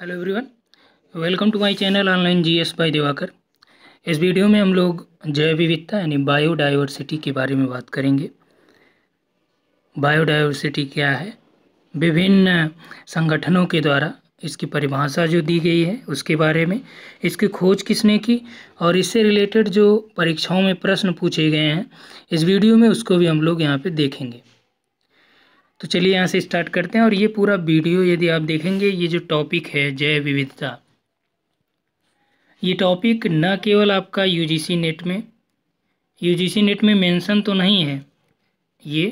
hello everyone welcome to my channel online GS by Divakar इस video में हम लोग जैव विविधता यानी बायोडाइवर्सिटी के बारे में बात करेंगे बायोडाइवर्सिटी क्या है विभिन्न संगठनों के द्वारा इसकी परिभाषा जो दी गई है उसके बारे में इसकी खोज किसने की और इससे रिलेटेड जो परीक्षाओं में प्रश्न पूछे गए हैं इस वीडियो में उसको भी हम लोग यहाँ पर देखेंगे तो चलिए यहाँ से स्टार्ट करते हैं और ये पूरा वीडियो यदि आप देखेंगे ये जो टॉपिक है जैव विविधता ये टॉपिक न केवल आपका यूजीसी नेट में यूजीसी नेट में मेंशन तो नहीं है ये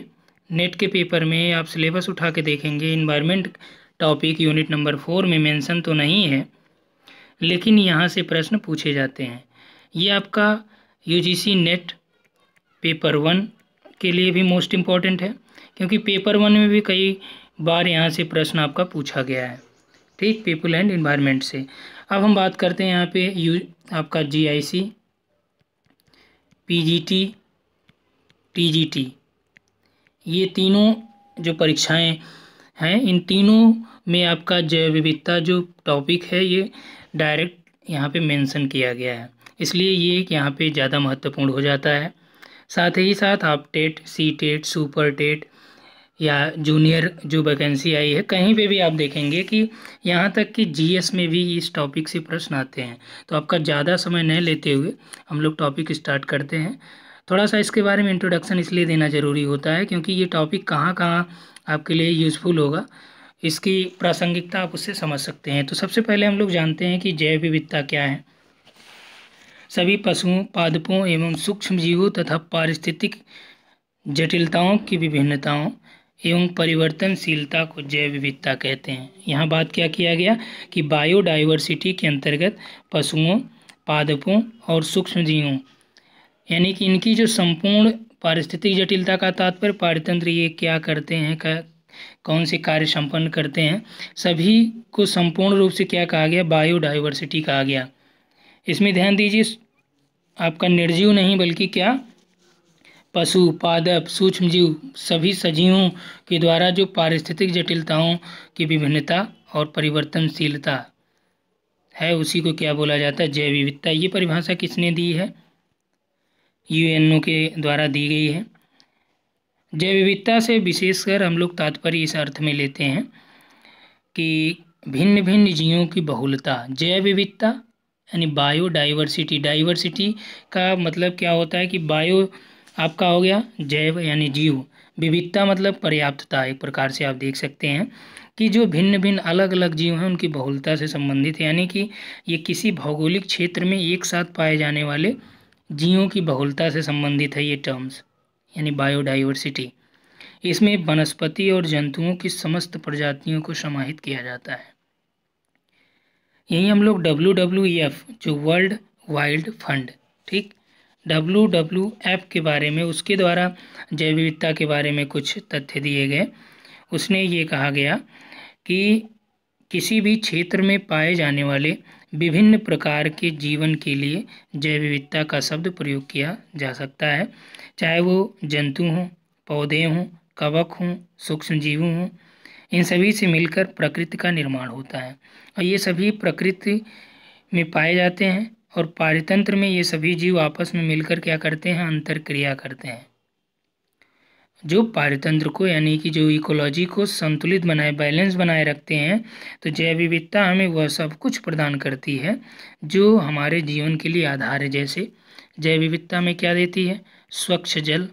नेट के पेपर में आप सिलेबस उठा के देखेंगे environment topic unit number four में मेंशन तो नहीं है लेकिन यहाँ से प्रश्न पूछे जाते हैं ये आपका यू नेट पेपर वन के लिए भी मोस्ट इम्पॉर्टेंट है क्योंकि पेपर वन में भी कई बार यहाँ से प्रश्न आपका पूछा गया है ठीक पीपल एंड इन्वायरमेंट से अब हम बात करते हैं यहाँ पे यू आपका G I C P G T T G T ये तीनों जो परीक्षाएं हैं इन तीनों में आपका जैव विविधता जो टॉपिक है ये डायरेक्ट यहाँ पे मेंशन किया गया है इसलिए ये यहाँ पे ज़्यादा महत्वपूर्ण हो जाता है साथ ही साथ आप TET C TET super TET या जूनियर जो वैकेंसी आई है कहीं पे भी आप देखेंगे कि यहाँ तक कि जीएस में भी इस टॉपिक से प्रश्न आते हैं तो आपका ज़्यादा समय न लेते हुए हम लोग टॉपिक स्टार्ट करते हैं थोड़ा सा इसके बारे में इंट्रोडक्शन इसलिए देना ज़रूरी होता है क्योंकि ये टॉपिक कहाँ कहाँ आपके लिए यूज़फुल होगा इसकी प्रासंगिकता आप उससे समझ सकते हैं तो सबसे पहले हम लोग जानते हैं कि जैव विविधता क्या है सभी पशुओं पादपों एवं सूक्ष्म जीवों तथा पारिस्थितिक जटिलताओं की विभिन्नताओं एवं परिवर्तनशीलता को जैव विविधता कहते हैं यहाँ बात क्या किया गया कि बायोडाइवर्सिटी के अंतर्गत पशुओं पादपों और सूक्ष्मजीवों यानी कि इनकी जो संपूर्ण पारिस्थितिक जटिलता का तात्पर्य पारितंत्र ये क्या करते हैं का कौन से कार्य संपन्न करते हैं सभी को संपूर्ण रूप से क्या कहा गया बायोडाइवर्सिटी कहा गया इसमें ध्यान दीजिए आपका निर्जीव नहीं बल्कि क्या पशु पादप सूक्ष्म जीव सभी सजीवों के द्वारा जो पारिस्थितिक जटिलताओं की विभिन्नता और परिवर्तनशीलता है उसी को क्या बोला जाता है जैव विविधता ये परिभाषा किसने दी है यूएनओ के द्वारा दी गई है जैव विविधता से विशेषकर हम लोग तात्पर्य इस अर्थ में लेते हैं कि भिन्न भिन्न जीवों की बहुलता जैव विविधता यानी बायोडाइवर्सिटी डाइवर्सिटी का मतलब क्या होता है कि बायो आपका हो गया जैव यानी जीव विविधता मतलब पर्याप्तता एक प्रकार से आप देख सकते हैं कि जो भिन्न भिन्न अलग अलग जीव हैं उनकी बहुलता से संबंधित यानी कि ये किसी भौगोलिक क्षेत्र में एक साथ पाए जाने वाले जीवों की बहुलता से संबंधित है ये टर्म्स यानी बायोडाइवर्सिटी इसमें वनस्पति और जंतुओं की समस्त प्रजातियों को समाहित किया जाता है यही हम लोग डब्ल्यू डब्ल्यू एफ जो वर्ल्ड वाइल्ड फंड ठीक डब्लू डब्लू एफ के बारे में उसके द्वारा जैव विविधता के बारे में कुछ तथ्य दिए गए उसने ये कहा गया कि किसी भी क्षेत्र में पाए जाने वाले विभिन्न प्रकार के जीवन के लिए जैव विविधता का शब्द प्रयोग किया जा सकता है चाहे वो जंतु हों पौधे हों कवक हों सूक्ष्म जीव हों इन सभी से मिलकर प्रकृति का निर्माण होता है और ये सभी प्रकृति में पाए जाते हैं और पारितंत्र में ये सभी जीव आपस में मिलकर क्या करते हैं अंतर क्रिया करते हैं जो पारितंत्र को यानी कि जो इकोलॉजी को संतुलित बनाए बैलेंस बनाए रखते हैं तो जैव विविधता हमें वह सब कुछ प्रदान करती है जो हमारे जीवन के लिए आधार है जैसे जैव विविधता में क्या देती है स्वच्छ जल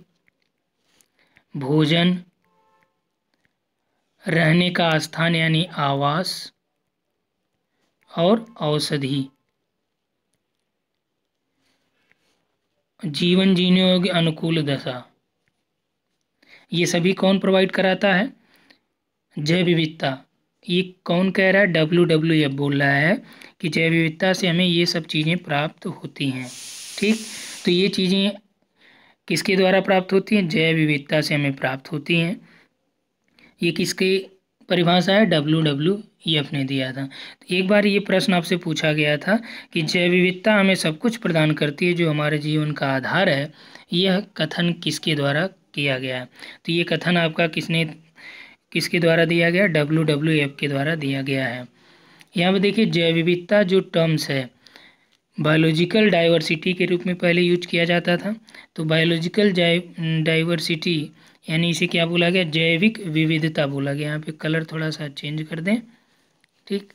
भोजन रहने का स्थान यानी आवास और औषधि जीवन जीने योग्य अनुकूल दशा ये सभी कौन प्रोवाइड कराता है जैव विविधता ये कौन कह रहा है डब्ल्यू डब्ल्यू एफ बोल रहा है कि जैव विविधता से हमें ये सब चीज़ें प्राप्त होती हैं ठीक तो ये चीज़ें किसके द्वारा प्राप्त होती हैं जैव विविधता से हमें प्राप्त होती हैं ये किसकी परिभाषा है डब्ल्यू डब्ल्यू ये आपने दिया था एक बार ये प्रश्न आपसे पूछा गया था कि जैव विविधता हमें सब कुछ प्रदान करती है जो हमारे जीवन का आधार है यह कथन किसके द्वारा किया गया है तो ये कथन आपका किसने किसके द्वारा दिया गया डब्ल्यू डब्ल्यू एफ के द्वारा दिया गया है यहाँ पर देखिए जैव विविधता जो टर्म्स है बायोलॉजिकल डाइवर्सिटी के रूप में पहले यूज किया जाता था तो बायोलॉजिकल डाइवर्सिटी यानी इसे क्या बोला गया जैविक विविधता बोला गया यहाँ पे कलर थोड़ा सा चेंज कर दें ठीक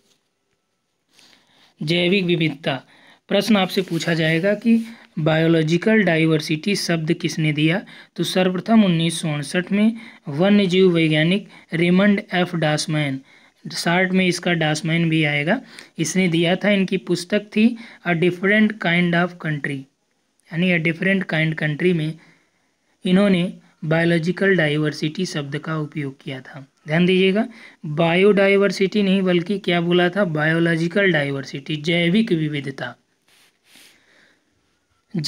जैविक विविधता प्रश्न आपसे पूछा जाएगा कि बायोलॉजिकल डाइवर्सिटी शब्द किसने दिया तो सर्वप्रथम उन्नीस में वन्य जीव वैज्ञानिक रेमंड एफ डासमैन शार्ट में इसका डासमैन भी आएगा इसने दिया था इनकी पुस्तक थी a different kind of country यानी अ डिफरेंट काइंड कंट्री में इन्होंने बायोलॉजिकल डाइवर्सिटी शब्द का उपयोग किया था ध्यान दीजिएगा बायोडाइवर्सिटी नहीं बल्कि क्या बोला था बायोलॉजिकल डाइवर्सिटी जैविक विविधता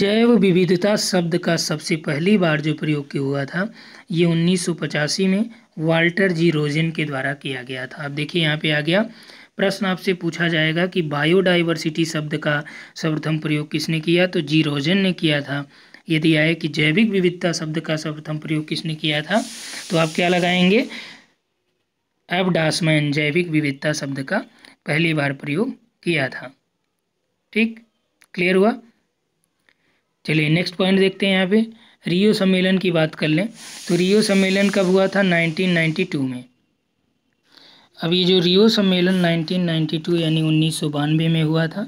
जैव विविधता शब्द का सबसे पहली बार जो प्रयोग हुआ था ये उन्नीस में वाल्टर जी रोजेन के द्वारा किया गया था अब देखिए यहाँ पे आ गया प्रश्न आपसे पूछा जाएगा कि बायोडाइवर्सिटी शब्द का सर्वप्रथम प्रयोग किसने किया तो जी रोजेन ने किया था यदि आए कि जैविक विविधता शब्द का सर्वप्रथम प्रयोग किसने किया था तो आप क्या लगाएंगे अब डासमैन जैविक विविधता शब्द का पहली बार प्रयोग किया था ठीक क्लियर हुआ चलिए नेक्स्ट पॉइंट देखते हैं यहाँ पे रियो सम्मेलन की बात कर लें तो रियो सम्मेलन कब हुआ था 1992 में अब ये जो रियो सम्मेलन 1992 यानी उन्नीस में हुआ था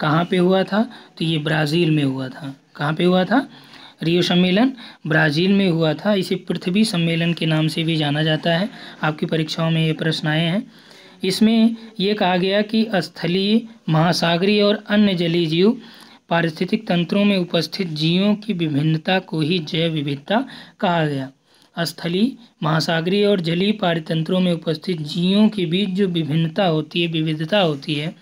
कहाँ पे हुआ था तो ये ब्राज़ील में हुआ था कहाँ पे हुआ था रियो सम्मेलन ब्राज़ील में हुआ था इसे पृथ्वी सम्मेलन के नाम से भी जाना जाता है आपकी परीक्षाओं में ये प्रश्न आए हैं इसमें ये कहा गया कि स्थलीय महासागरीय और अन्य जलीय जीव पारिस्थितिक तंत्रों में उपस्थित जीवों की विभिन्नता को ही जैव विविधता कहा गया स्थली महासागरीय और जलीय पारितंत्रों में उपस्थित जीवों के बीच जो विभिन्नता होती है विविधता होती है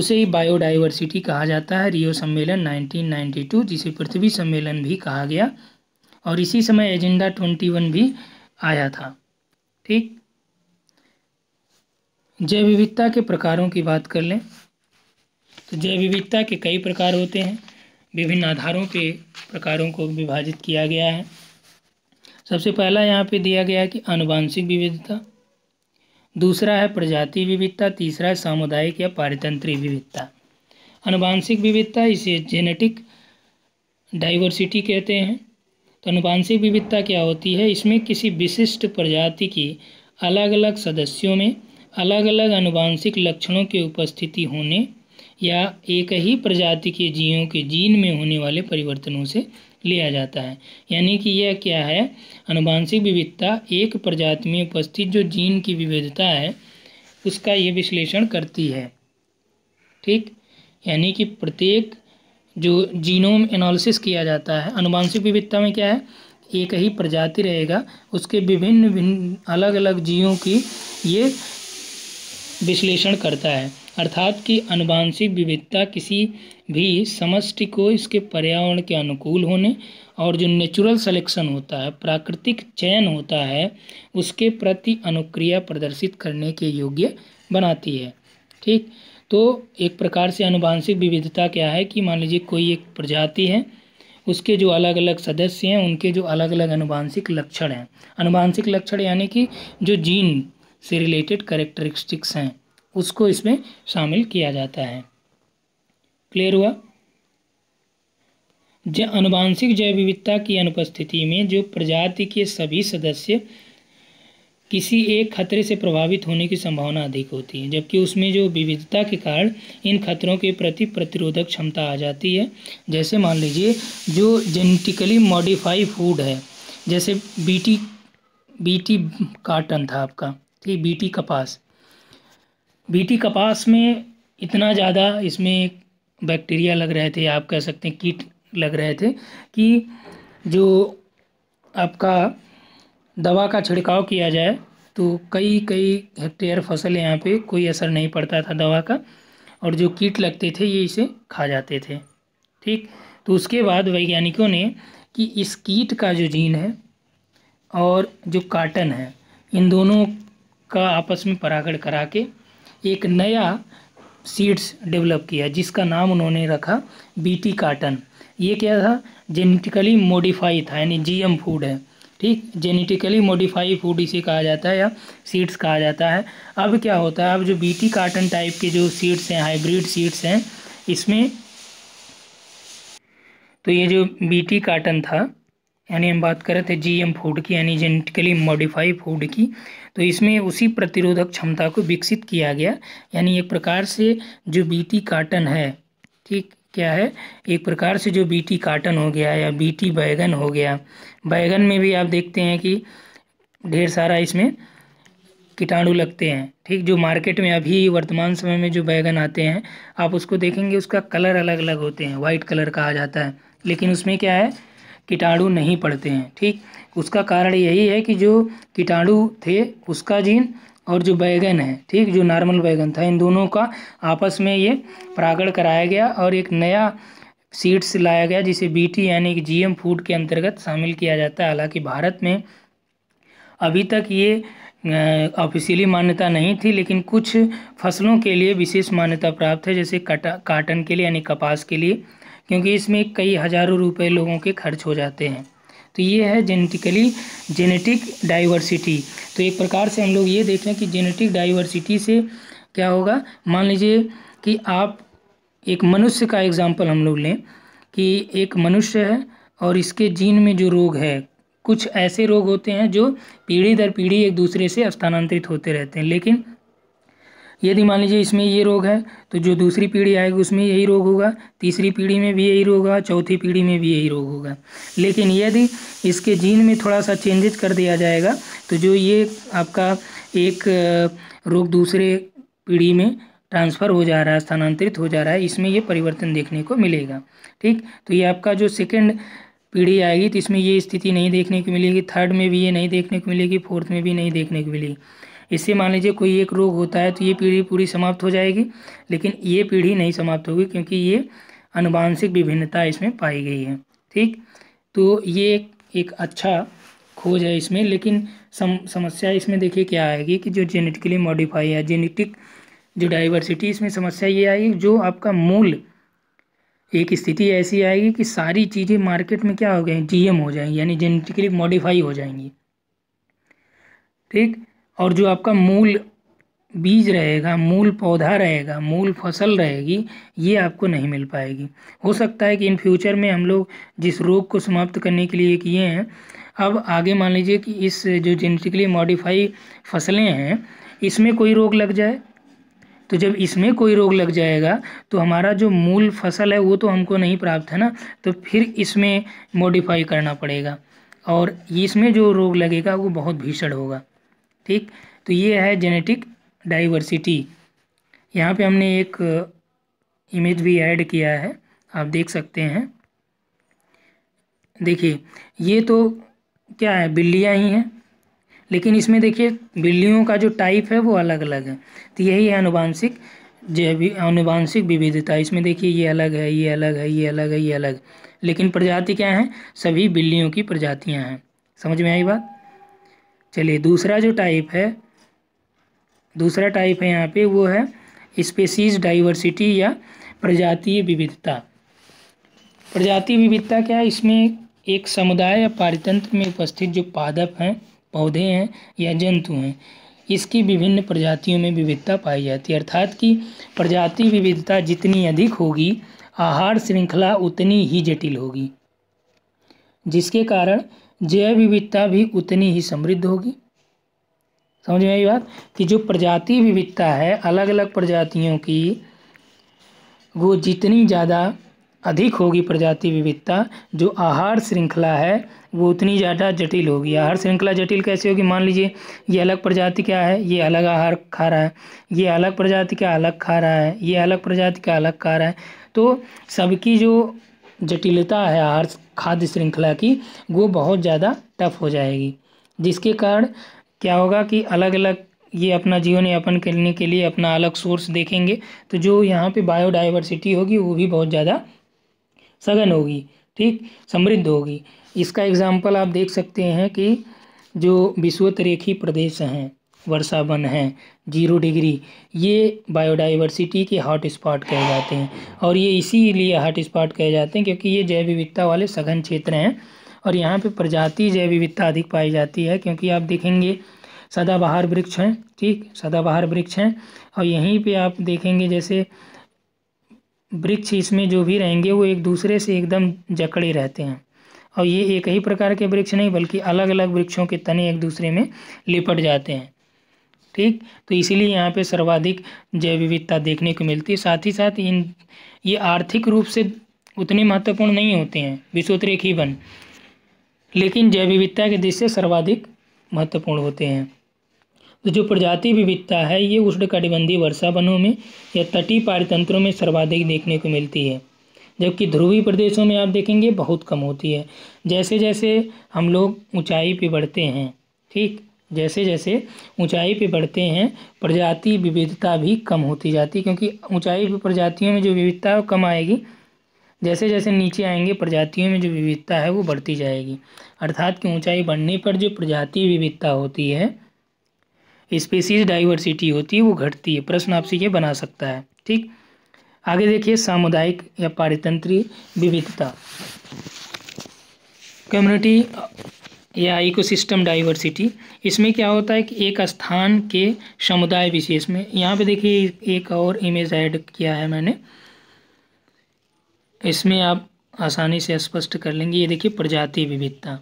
उसे ही बायोडाइवर्सिटी कहा जाता है रियो सम्मेलन 1992 जिसे पृथ्वी सम्मेलन भी कहा गया और इसी समय एजेंडा 21 भी आया था ठीक जैव विविधता के प्रकारों की बात कर लें तो जैव विविधता के कई प्रकार होते हैं विभिन्न आधारों पे प्रकारों को विभाजित किया गया है सबसे पहला यहाँ पे दिया गया है कि अनुवांशिक विविधता दूसरा है प्रजाति विविधता तीसरा है सामुदायिक या पारितंत्री विविधता अनुवांशिक विविधता इसे जेनेटिक डाइवर्सिटी कहते हैं तो अनुवांशिक विविधता क्या होती है इसमें किसी विशिष्ट प्रजाति की अलग अलग सदस्यों में अलग अलग अनुवांशिक लक्षणों की उपस्थिति होने या एक ही प्रजाति के जीवों के जीन में होने वाले परिवर्तनों से लिया जाता है यानी कि यह क्या है अनुवांशिक विविधता एक प्रजाति में उपस्थित जो जीन की विविधता है उसका ये विश्लेषण करती है ठीक यानी कि प्रत्येक जो जीनोम एनालिसिस किया जाता है अनुवांशिक विविधता में क्या है एक ही प्रजाति रहेगा उसके विभिन्न भिन्न अलग अलग जीवों की ये विश्लेषण करता है अर्थात कि अनुवांशिक विविधता किसी भी समष्टि को इसके पर्यावरण के अनुकूल होने और जो नेचुरल सिलेक्शन होता है प्राकृतिक चयन होता है उसके प्रति अनुक्रिया प्रदर्शित करने के योग्य बनाती है ठीक तो एक प्रकार से अनुवांशिक विविधता क्या है कि मान लीजिए कोई एक प्रजाति है उसके जो अलग अलग सदस्य हैं उनके जो अलग अलग अनुवांशिक लक्षण हैं अनुवांशिक लक्षण यानी कि जो जीन से रिलेटेड करेक्टरिस्टिक्स हैं उसको इसमें शामिल किया जाता है क्लियर हुआ जो अनुवांशिक जैव विविधता की अनुपस्थिति में जो प्रजाति के सभी सदस्य किसी एक खतरे से प्रभावित होने की संभावना अधिक होती है जबकि उसमें जो विविधता के कारण इन खतरों के प्रति प्रतिरोधक क्षमता आ जाती है जैसे मान लीजिए जो जेनेटिकली मॉडिफाई फूड है जैसे बीटी बीटी काटन था आपका ठीक बीटी कपास बीटी कपास में इतना ज़्यादा इसमें बैक्टीरिया लग रहे थे आप कह सकते हैं कीट लग रहे थे कि जो आपका दवा का छिड़काव किया जाए तो कई कई हेक्टेयर फसल यहाँ पे कोई असर नहीं पड़ता था दवा का और जो कीट लगते थे ये इसे खा जाते थे ठीक तो उसके बाद वैज्ञानिकों ने कि इस कीट का जो जीन है और जो काटन है इन दोनों का आपस में परागण करा के एक नया सीड्स डेवलप किया जिसका नाम उन्होंने रखा बीटी काटन ये क्या था जेनेटिकली मॉडिफाई था यानी जीएम फूड है ठीक जेनेटिकली मॉडिफाई फूड इसे कहा जाता है या सीड्स कहा जाता है अब क्या होता है अब जो बीटी काटन टाइप के जो सीड्स हैं हाइब्रिड सीड्स हैं इसमें तो ये जो बीटी काटन था यानी हम बात करें रहे थे जीएम फूड की यानी जेनेटिकली मॉडिफाई फूड की तो इसमें उसी प्रतिरोधक क्षमता को विकसित किया गया यानी एक प्रकार से जो बीटी काटन है ठीक क्या है एक प्रकार से जो बीटी काटन हो गया या बीटी बैगन हो गया बैगन में भी आप देखते हैं कि ढेर सारा इसमें कीटाणु लगते हैं ठीक जो मार्केट में अभी वर्तमान समय में जो बैगन आते हैं आप उसको देखेंगे उसका कलर अलग अलग होते हैं वाइट कलर कहा जाता है लेकिन उसमें क्या है कीटाणु नहीं पड़ते हैं ठीक उसका कारण यही है कि जो कीटाणु थे उसका जीन और जो बैगन है ठीक जो नॉर्मल बैगन था इन दोनों का आपस में ये परागण कराया गया और एक नया सीड्स लाया गया जिसे बीटी यानी कि जीएम फूड के अंतर्गत शामिल किया जाता है हालांकि भारत में अभी तक ये ऑफिशियली मान्यता नहीं थी लेकिन कुछ फसलों के लिए विशेष मान्यता प्राप्त है जैसे काटन के लिए यानी कपास के लिए क्योंकि इसमें कई हज़ारों रुपए लोगों के खर्च हो जाते हैं तो ये है जेनेटिकली जेनेटिक डाइवर्सिटी तो एक प्रकार से हम लोग ये देख हैं कि जेनेटिक डाइवर्सिटी से क्या होगा मान लीजिए कि आप एक मनुष्य का एग्ज़ाम्पल हम लोग लें कि एक मनुष्य है और इसके जीन में जो रोग है कुछ ऐसे रोग होते हैं जो पीढ़ी दर पीढ़ी एक दूसरे से स्थानांतरित होते रहते हैं लेकिन यदि मान लीजिए इसमें ये रोग है तो जो दूसरी पीढ़ी आएगी उसमें यही रोग होगा तीसरी पीढ़ी में भी यही रोग होगा चौथी पीढ़ी में भी यही रोग होगा लेकिन यदि इसके जीन में थोड़ा सा चेंजेज कर दिया जाएगा तो जो ये आपका एक रोग दूसरे पीढ़ी में ट्रांसफ़र हो जा रहा है स्थानांतरित हो जा रहा है इसमें ये परिवर्तन देखने को मिलेगा ठीक तो ये आपका जो सेकेंड पीढ़ी आएगी तो इसमें ये स्थिति नहीं देखने को मिलेगी थर्ड में भी ये नहीं देखने को मिलेगी फोर्थ में भी नहीं देखने को मिलेगी इससे मान लीजिए कोई एक रोग होता है तो ये पीढ़ी पूरी समाप्त हो जाएगी लेकिन ये पीढ़ी नहीं समाप्त होगी क्योंकि ये अनुवांशिक विभिन्नता इसमें पाई गई है ठीक तो ये एक, एक अच्छा खोज है इसमें लेकिन सम समस्या इसमें देखिए क्या आएगी कि जो जेनेटिकली मॉडिफाई है जेनेटिक जो डाइवर्सिटी इसमें समस्या ये आएगी जो आपका मूल एक स्थिति ऐसी आएगी कि सारी चीज़ें मार्केट में क्या हो गई जीएम हो जाएंगी यानी जेनेटिकली मॉडिफाई हो जाएंगी ठीक और जो आपका मूल बीज रहेगा मूल पौधा रहेगा मूल फसल रहेगी ये आपको नहीं मिल पाएगी हो सकता है कि इन फ्यूचर में हम लोग जिस रोग को समाप्त करने के लिए किए हैं अब आगे मान लीजिए कि इस जो जेनेटिकली मॉडिफाई फसलें हैं इसमें कोई रोग लग जाए तो जब इसमें कोई रोग लग जाएगा तो हमारा जो मूल फसल है वो तो हमको नहीं प्राप्त है ना तो फिर इसमें मॉडिफाई करना पड़ेगा और इसमें जो रोग लगेगा वो बहुत भीषण होगा ठीक तो ये है जेनेटिक डाइवर्सिटी यहाँ पे हमने एक इमेज uh, भी ऐड किया है आप देख सकते हैं देखिए ये तो क्या है बिल्लियाँ ही हैं लेकिन इसमें देखिए बिल्लियों का जो टाइप है वो अलग अलग है तो यही है अनुवांशिक जैविक अनुवांशिक विविधता इसमें देखिए ये अलग है ये अलग है ये अलग है ये अलग लेकिन प्रजाति क्या हैं सभी बिल्लियों की प्रजातियाँ हैं समझ में आई बात चलिए दूसरा जो टाइप है दूसरा टाइप है यहाँ पे वो है स्पेसीज डाइवर्सिटी या प्रजातीय विविधता प्रजातीय विविधता क्या है इसमें एक समुदाय या पारितंत्र में उपस्थित जो पादप हैं पौधे हैं या जंतु हैं इसकी विभिन्न प्रजातियों में विविधता पाई जाती है अर्थात कि प्रजाति विविधता जितनी अधिक होगी आहार श्रृंखला उतनी ही जटिल होगी जिसके कारण जैव विविधता भी उतनी ही समृद्ध होगी समझ में आई बात कि जो प्रजाति विविधता है अलग अलग प्रजातियों की वो जितनी ज़्यादा अधिक होगी प्रजाति विविधता जो आहार श्रृंखला है वो उतनी ज़्यादा जटिल होगी आहार श्रृंखला जटिल कैसे होगी मान लीजिए ये अलग प्रजाति क्या है ये अलग आहार खा रहा है ये अलग प्रजाति का अलग खा रहा है ये अलग प्रजाति का अलग खा रहा है तो सबकी जो जटिलता है आहार खाद्य श्रृंखला की वो बहुत ज़्यादा टफ हो जाएगी जिसके कारण क्या होगा कि अलग अलग ये अपना जीवन यापन करने के लिए अपना अलग सोर्स देखेंगे तो जो यहाँ पे बायोडाइवर्सिटी होगी वो भी बहुत ज़्यादा सघन होगी ठीक समृद्ध होगी इसका एग्ज़ाम्पल आप देख सकते हैं कि जो विश्वतरेखी प्रदेश हैं वर्षा वन है जीरो डिग्री ये बायोडाइवर्सिटी के हॉट स्पॉट कहे जाते हैं और ये इसीलिए हॉट स्पॉट कहे जाते हैं क्योंकि ये जैव विविधता वाले सघन क्षेत्र हैं और यहाँ पे प्रजाति जैव विविधता अधिक पाई जाती है क्योंकि आप देखेंगे सदाबहार वृक्ष हैं ठीक सदाबहार वृक्ष हैं और यहीं पर आप देखेंगे जैसे वृक्ष इसमें जो भी रहेंगे वो एक दूसरे से एकदम जकड़े रहते हैं और ये एक ही प्रकार के वृक्ष नहीं बल्कि अलग अलग वृक्षों के तने एक दूसरे में लिपट जाते हैं ठीक तो इसीलिए यहाँ पे सर्वाधिक जैव विविधता देखने को मिलती है साथ ही साथ इन ये आर्थिक रूप से उतने महत्वपूर्ण नहीं होते हैं ही वन लेकिन जैव विविधता के दृष्टि से सर्वाधिक महत्वपूर्ण होते हैं तो जो प्रजाति विविधता है ये उष्णकटिबंधीय वर्षा वनों में या तटीय पारितंत्रों में सर्वाधिक देखने को मिलती है जबकि ध्रुवी प्रदेशों में आप देखेंगे बहुत कम होती है जैसे जैसे हम लोग ऊंचाई पर बढ़ते हैं ठीक जैसे जैसे ऊंचाई पे बढ़ते हैं प्रजाति विविधता भी कम होती जाती है क्योंकि ऊंचाई पर प्रजातियों में जो विविधता है वो कम आएगी जैसे जैसे नीचे आएंगे प्रजातियों में जो विविधता है वो बढ़ती जाएगी अर्थात कि ऊंचाई बढ़ने पर जो प्रजाति विविधता होती है स्पीसीज डाइवर्सिटी होती है वो घटती है प्रश्न आपसे ये बना सकता है ठीक आगे देखिए सामुदायिक या पारितंत्री विविधता कम्युनिटी या इकोसिस्टम डाइवर्सिटी इसमें क्या होता है कि एक स्थान के समुदाय विशेष में यहाँ पे देखिए एक और इमेज ऐड किया है मैंने इसमें आप आसानी से स्पष्ट कर लेंगे ये देखिए प्रजाति विविधता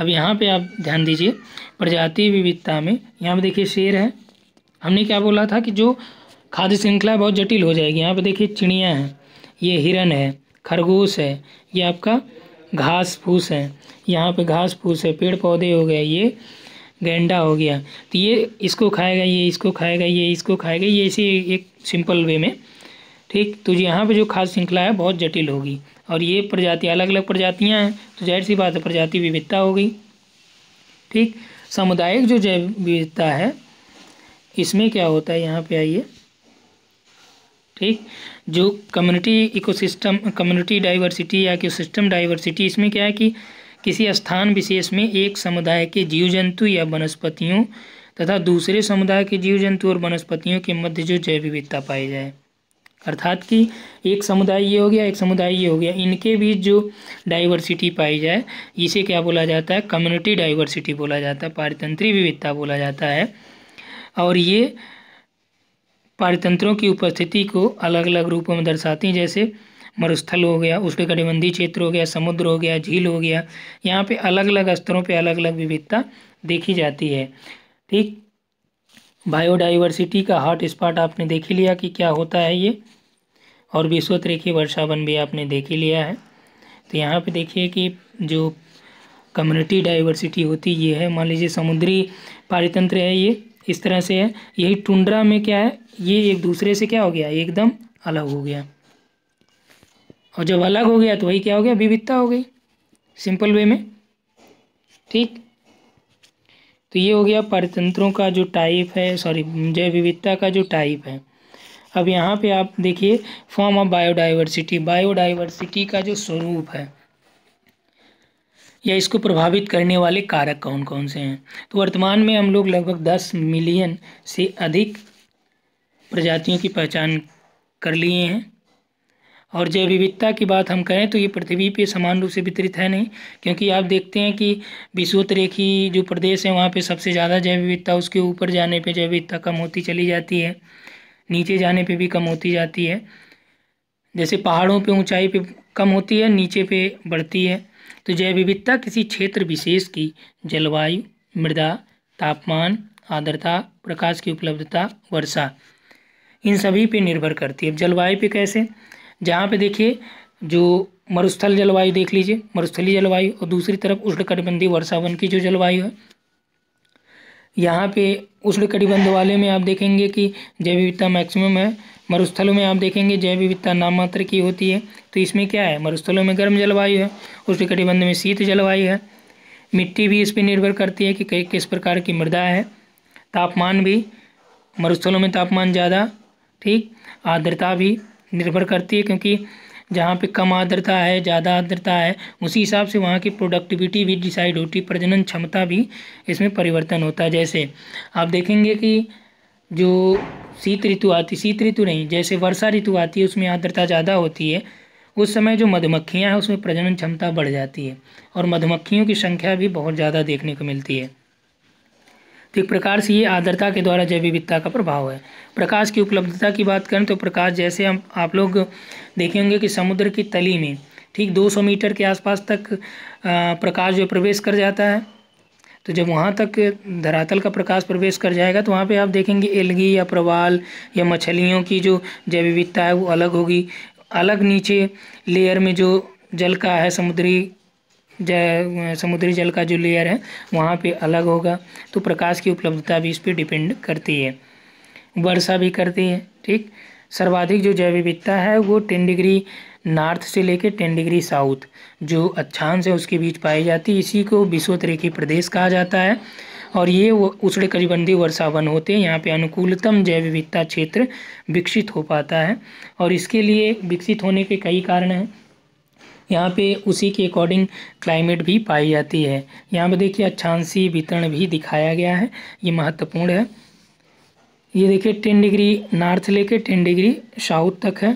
अब यहाँ पे आप ध्यान दीजिए प्रजाति विविधता में यहाँ पे देखिए शेर है हमने क्या बोला था कि जो खाद्य श्रृंखला बहुत जटिल हो जाएगी यहाँ पर देखिए चिड़िया हैं ये हिरन है खरगोश है ये आपका घास फूस है यहाँ पे घास फूस है पेड़ पौधे हो गए ये गेंडा हो गया तो ये इसको खाएगा ये इसको खाएगा ये इसको खाएगा ये इसी एक सिंपल वे में ठीक तो यहाँ पे जो खास श्रृंखला है बहुत जटिल होगी और ये प्रजाति अलग अलग प्रजातियाँ हैं तो जाहिर सी बात है प्रजाति विविधता होगी ठीक सामुदायिक जो जैव विविधता है इसमें क्या होता है यहाँ पे आइए ठीक जो कम्युनिटी इकोसिस्टम कम्युनिटी डाइवर्सिटी या इकोसिस्टम डाइवर्सिटी इसमें क्या है कि किसी स्थान विशेष में एक समुदाय के जीव जंतु या वनस्पतियों तथा दूसरे समुदाय के जीव जंतु और वनस्पतियों के मध्य जो जैव विविधता पाई जाए अर्थात कि एक समुदाय ये हो गया एक समुदाय ये हो गया इनके बीच जो डाइवर्सिटी पाई जाए इसे क्या बोला जाता है कम्युनिटी डाइवर्सिटी बोला जाता है पारितंत्री विविधता बोला जाता है और ये पारितंत्रों की उपस्थिति को अलग अलग रूपों में दर्शाती हैं जैसे मरुस्थल हो गया उसके कटिबंधी क्षेत्र हो गया समुद्र हो गया झील हो गया यहाँ पे अलग अलग स्तरों पे अलग अलग विविधता देखी जाती है ठीक बायोडाइवर्सिटी का हॉट स्पॉट आपने देख ही लिया कि क्या होता है ये और विश्व रेखी वर्षावन भी आपने देख ही लिया है तो यहाँ पे देखिए कि जो कम्युनिटी डाइवर्सिटी होती ये है मान लीजिए समुद्री पारितंत्र है ये इस तरह से है यही टुंड्रा में क्या है ये एक दूसरे से क्या हो गया एकदम अलग हो गया और जब अलग हो गया तो वही क्या हो गया विविधता हो गई सिंपल वे में ठीक तो ये हो गया परतंत्रों का जो टाइप है सॉरी जैव विविधता का जो टाइप है अब यहाँ पे आप देखिए फॉर्म ऑफ बायोडाइवर्सिटी बायोडाइवर्सिटी का जो स्वरूप है या इसको प्रभावित करने वाले कारक कौन कौन से हैं तो वर्तमान में हम लोग लगभग दस मिलियन से अधिक प्रजातियों की पहचान कर लिए हैं और जैव विविधता की बात हम करें तो ये पृथ्वी पे समान रूप से वितरित है नहीं क्योंकि आप देखते हैं कि विश्वत रेखी जो प्रदेश है वहाँ पे सबसे ज़्यादा जैव विविधता उसके ऊपर जाने पे जैव विविधता कम होती चली जाती है नीचे जाने पे भी कम होती जाती है जैसे पहाड़ों पे ऊंचाई पे कम होती है नीचे पे बढ़ती है तो जैव विविधता किसी क्षेत्र विशेष की जलवायु मृदा तापमान आर्द्रता प्रकाश की उपलब्धता वर्षा इन सभी पे निर्भर करती है जलवायु पे कैसे जहाँ पे देखिए जो मरुस्थल जलवायु देख लीजिए मरुस्थली जलवायु और दूसरी तरफ उष्णकटिबंधीय वर्षावन की जो जलवायु है यहाँ पे उष्ण कटिबंध में आप देखेंगे कि जैव विविधता मैक्सिमम है मरुस्थलों में आप देखेंगे जैव विविधता नाम मात्र की होती है तो इसमें क्या है मरुस्थलों में गर्म जलवायु है उष्ण कटिबंध में शीत जलवायु है मिट्टी भी इस पर निर्भर करती है कि कई किस प्रकार की मृदा है तापमान भी मरुस्थलों में तापमान ज़्यादा ठीक आर्द्रता भी निर्भर करती है क्योंकि जहाँ पे कम आर्द्रता है ज़्यादा आर्द्रता है उसी हिसाब से वहाँ की प्रोडक्टिविटी भी डिसाइड होती है प्रजनन क्षमता भी इसमें परिवर्तन होता है जैसे आप देखेंगे कि जो शीत ऋतु आती शीत ऋतु नहीं जैसे वर्षा ऋतु आती है उसमें आर्द्रता ज़्यादा होती है उस समय जो मधुमक्खियाँ हैं उसमें प्रजनन क्षमता बढ़ जाती है और मधुमक्खियों की संख्या भी बहुत ज़्यादा देखने को मिलती है तो एक प्रकार से ये आर्द्रता के द्वारा जैव विविधता का प्रभाव है प्रकाश की उपलब्धता की बात करें तो प्रकाश जैसे हम आप लोग देखेंगे कि समुद्र की तली में ठीक 200 मीटर के आसपास तक प्रकाश जो प्रवेश कर जाता है तो जब वहाँ तक धरातल का प्रकाश प्रवेश कर जाएगा तो वहाँ पे आप देखेंगे एलगी या प्रवाल या मछलियों की जो जैव विविधता है वो अलग होगी अलग नीचे लेयर में जो जल का है समुद्री समुद्री जल का जो लेयर है वहाँ पे अलग होगा तो प्रकाश की उपलब्धता भी इस पर डिपेंड करती है वर्षा भी करती है ठीक सर्वाधिक जो जैव विविधता है वो टेन डिग्री नॉर्थ से लेकर टेन डिग्री साउथ जो अच्छा से उसके बीच पाई जाती है इसी को विश्व तरीकी प्रदेश कहा जाता है और ये उष्ण कटिबंधी वन होते हैं यहाँ पे अनुकूलतम जैव विविधता क्षेत्र विकसित हो पाता है और इसके लिए विकसित होने के कई कारण हैं यहाँ पे उसी के अकॉर्डिंग क्लाइमेट भी पाई जाती है यहाँ पे देखिए अच्छांसी वितरण भी दिखाया गया है ये महत्वपूर्ण है ये देखिए टेन डिग्री नॉर्थ लेके टेन डिग्री साउथ तक है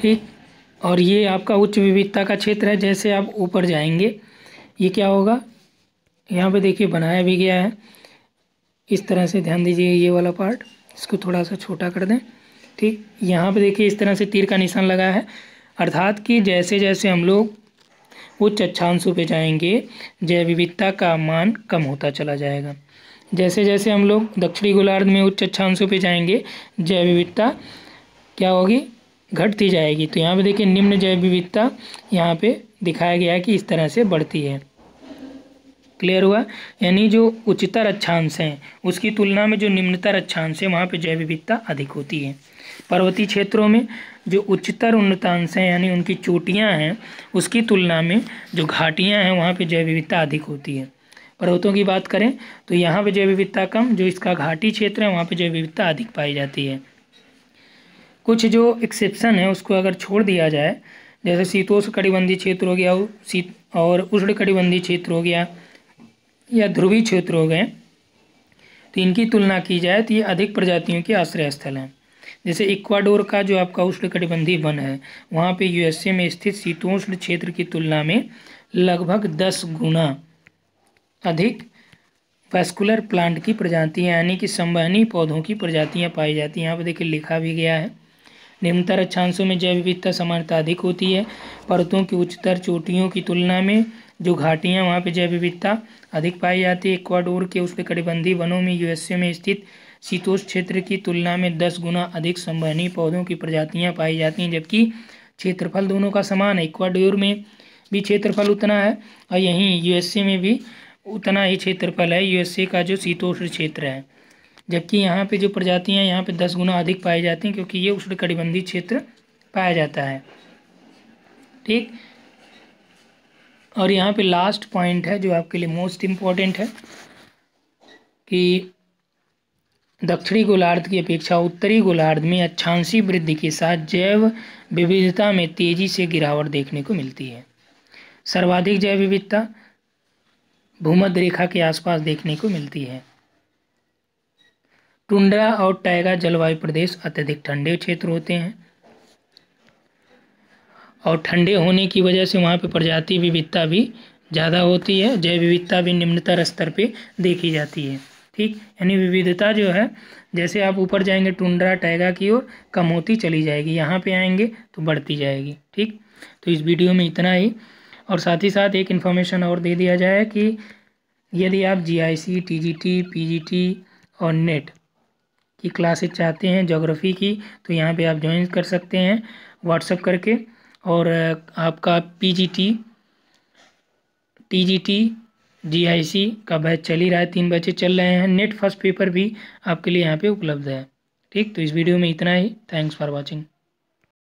ठीक और ये आपका उच्च विविधता का क्षेत्र है जैसे आप ऊपर जाएंगे ये क्या होगा यहाँ पे देखिए बनाया भी गया है इस तरह से ध्यान दीजिए ये वाला पार्ट इसको थोड़ा सा छोटा कर दें ठीक यहाँ पे देखिए इस तरह से तीर का निशान लगा है अर्थात कि जैसे जैसे हम लोग उच्च अक्षांशों पे जाएंगे जैव विविधता का मान कम होता चला जाएगा जैसे जैसे हम लोग दक्षिणी गोलार्ध में उच्च अक्षांशों पे जाएंगे जैव विविधता क्या होगी घटती जाएगी तो यहाँ पे देखिए निम्न जैव विविधता यहाँ पे दिखाया गया है कि इस तरह से बढ़ती है क्लियर हुआ यानी जो उच्चतर अक्षांश हैं उसकी तुलना में जो निम्नतर अक्षांश है वहाँ पर जैव विविधता अधिक होती है पर्वतीय क्षेत्रों में जो उच्चतर उन्नतांश हैं यानी उनकी चोटियाँ हैं उसकी तुलना में जो घाटियाँ हैं वहाँ पर जैव विविधता अधिक होती है पर्वतों की बात करें तो यहाँ पर जैव विविधता कम जो इसका घाटी क्षेत्र है वहाँ पर जैव विविधता अधिक पाई जाती है कुछ जो एक्सेप्शन है उसको अगर छोड़ दिया जाए जैसे शीतोष कटिबंधीय क्षेत्र हो गया शीत और उष्ण कटिबंधीय क्षेत्र हो गया या ध्रुवी क्षेत्र हो गए तो इनकी तुलना की जाए तो ये अधिक प्रजातियों के आश्रय स्थल हैं जैसे इक्वाडोर का जो आपका उष्णकटिबंधीय वन है वहाँ पे यूएसए में स्थित शीतोष्ण क्षेत्र की तुलना में लगभग दस गुना अधिक वैस्कुलर प्लांट की प्रजातियाँ यानी कि संवहनी पौधों की प्रजातियाँ पाई जाती हैं यहाँ पर देखिए लिखा भी गया है निम्नतर अक्षांशों में जैव विविधता समानता अधिक होती है परतों की उच्चतर चोटियों की तुलना में जो घाटियाँ वहाँ पर जैव विविधता अधिक पाई जाती है इक्वाडोर के उष्णकटिबंधीय वनों में यूएसए में स्थित शीतोष क्षेत्र की तुलना में दस गुना अधिक संवहनीय पौधों की प्रजातियाँ पाई जाती हैं जबकि क्षेत्रफल दोनों का समान है इक्वाडोर में भी क्षेत्रफल उतना है और यहीं यूएसए में भी उतना ही क्षेत्रफल है यूएसए का जो शीतोष्ण क्षेत्र है जबकि यहाँ पे जो प्रजातियाँ यहाँ पे दस गुना अधिक पाई जाती हैं क्योंकि ये उष्णकटिबंधीय क्षेत्र पाया जाता है ठीक और यहाँ पे लास्ट पॉइंट है जो आपके लिए मोस्ट इम्पॉर्टेंट है कि दक्षिणी गोलार्ध की अपेक्षा उत्तरी गोलार्ध में अच्छांशी वृद्धि के साथ जैव विविधता में तेजी से गिरावट देखने को मिलती है सर्वाधिक जैव विविधता भूमध्य रेखा के आसपास देखने को मिलती है टुंडरा और टाइगा जलवायु प्रदेश अत्यधिक ठंडे क्षेत्र होते हैं और ठंडे होने की वजह से वहाँ पर प्रजाति विविधता भी ज़्यादा होती है जैव विविधता भी निम्नतर स्तर पर देखी जाती है ठीक यानी विविधता जो है जैसे आप ऊपर जाएंगे टुंड्रा टैगा की ओर कम होती चली जाएगी यहाँ पे आएंगे तो बढ़ती जाएगी ठीक तो इस वीडियो में इतना ही और साथ ही साथ एक इन्फॉर्मेशन और दे दिया जाए कि यदि आप G I C T G T P G T और नेट की क्लासेज चाहते हैं जोग्राफ़ी की तो यहाँ पर आप ज्वाइन कर सकते हैं व्हाट्सअप करके और आपका P G T T G T G का बैच चल ही रहा है तीन बैचेज चल रहे हैं नेट फर्स्ट पेपर भी आपके लिए यहाँ पे उपलब्ध है ठीक तो इस वीडियो में इतना ही थैंक्स फॉर वॉचिंग